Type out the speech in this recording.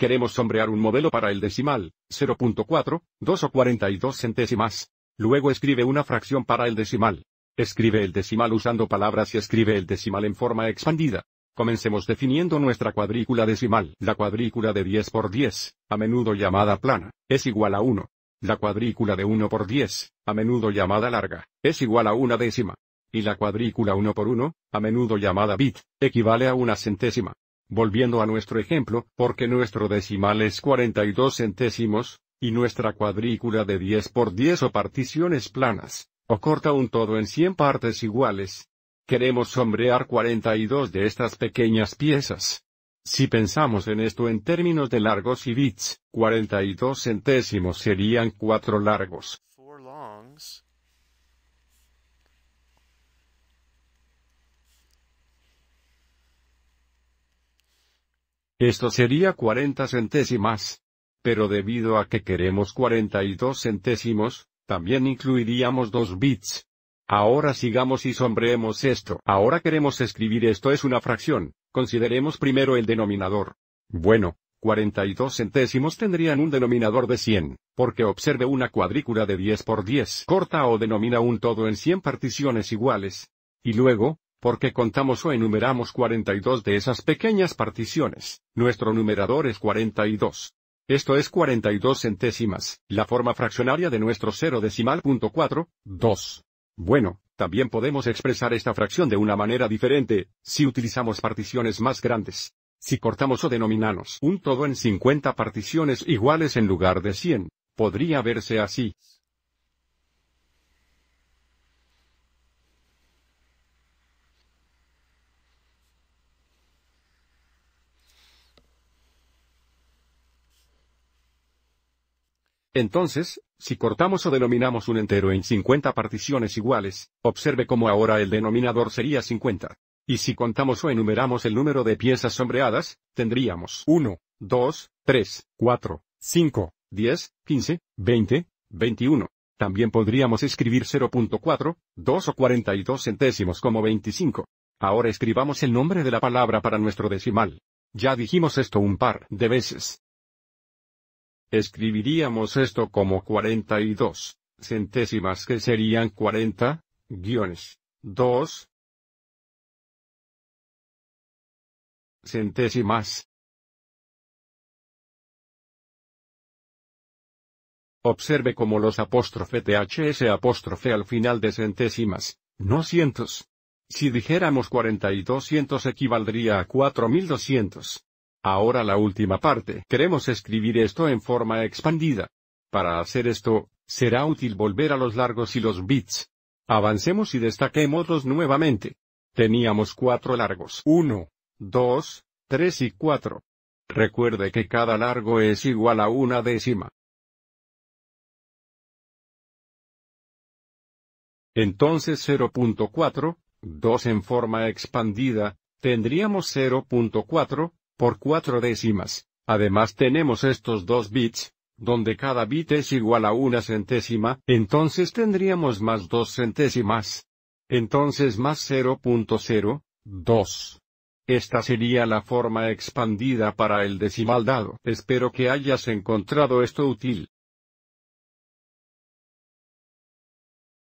Queremos sombrear un modelo para el decimal, 0.4, 2 o 42 centésimas. Luego escribe una fracción para el decimal. Escribe el decimal usando palabras y escribe el decimal en forma expandida. Comencemos definiendo nuestra cuadrícula decimal. La cuadrícula de 10 por 10, a menudo llamada plana, es igual a 1. La cuadrícula de 1 por 10, a menudo llamada larga, es igual a una décima. Y la cuadrícula 1 por 1, a menudo llamada bit, equivale a una centésima. Volviendo a nuestro ejemplo, porque nuestro decimal es 42 centésimos, y nuestra cuadrícula de 10 por 10 o particiones planas, o corta un todo en 100 partes iguales. Queremos sombrear 42 de estas pequeñas piezas. Si pensamos en esto en términos de largos y bits, 42 centésimos serían 4 largos. Esto sería 40 centésimas. Pero debido a que queremos 42 centésimos, también incluiríamos 2 bits. Ahora sigamos y sombreemos esto. Ahora queremos escribir esto es una fracción, consideremos primero el denominador. Bueno, 42 centésimos tendrían un denominador de 100, porque observe una cuadrícula de 10 por 10 corta o denomina un todo en 100 particiones iguales. Y luego, porque contamos o enumeramos 42 de esas pequeñas particiones. Nuestro numerador es 42. Esto es 42 centésimas, la forma fraccionaria de nuestro cero decimal punto 4, 2. Bueno, también podemos expresar esta fracción de una manera diferente, si utilizamos particiones más grandes. Si cortamos o denominamos un todo en 50 particiones iguales en lugar de 100, podría verse así. Entonces, si cortamos o denominamos un entero en 50 particiones iguales, observe cómo ahora el denominador sería 50. Y si contamos o enumeramos el número de piezas sombreadas, tendríamos 1, 2, 3, 4, 5, 10, 15, 20, 21. También podríamos escribir 0.4, 2 o 42 centésimos como 25. Ahora escribamos el nombre de la palabra para nuestro decimal. Ya dijimos esto un par de veces. Escribiríamos esto como 42 centésimas que serían 40 guiones 2 centésimas. Observe como los apóstrofe THS apóstrofe al final de centésimas, no cientos. Si dijéramos 42 cientos equivaldría a 4200. Ahora la última parte. Queremos escribir esto en forma expandida. Para hacer esto, será útil volver a los largos y los bits. Avancemos y los nuevamente. Teníamos cuatro largos. 1, 2, 3 y 4. Recuerde que cada largo es igual a una décima. Entonces 0.4, 2 en forma expandida, tendríamos 0.4, por cuatro décimas. Además tenemos estos dos bits, donde cada bit es igual a una centésima, entonces tendríamos más dos centésimas. Entonces más 0.02. Esta sería la forma expandida para el decimal dado. Espero que hayas encontrado esto útil.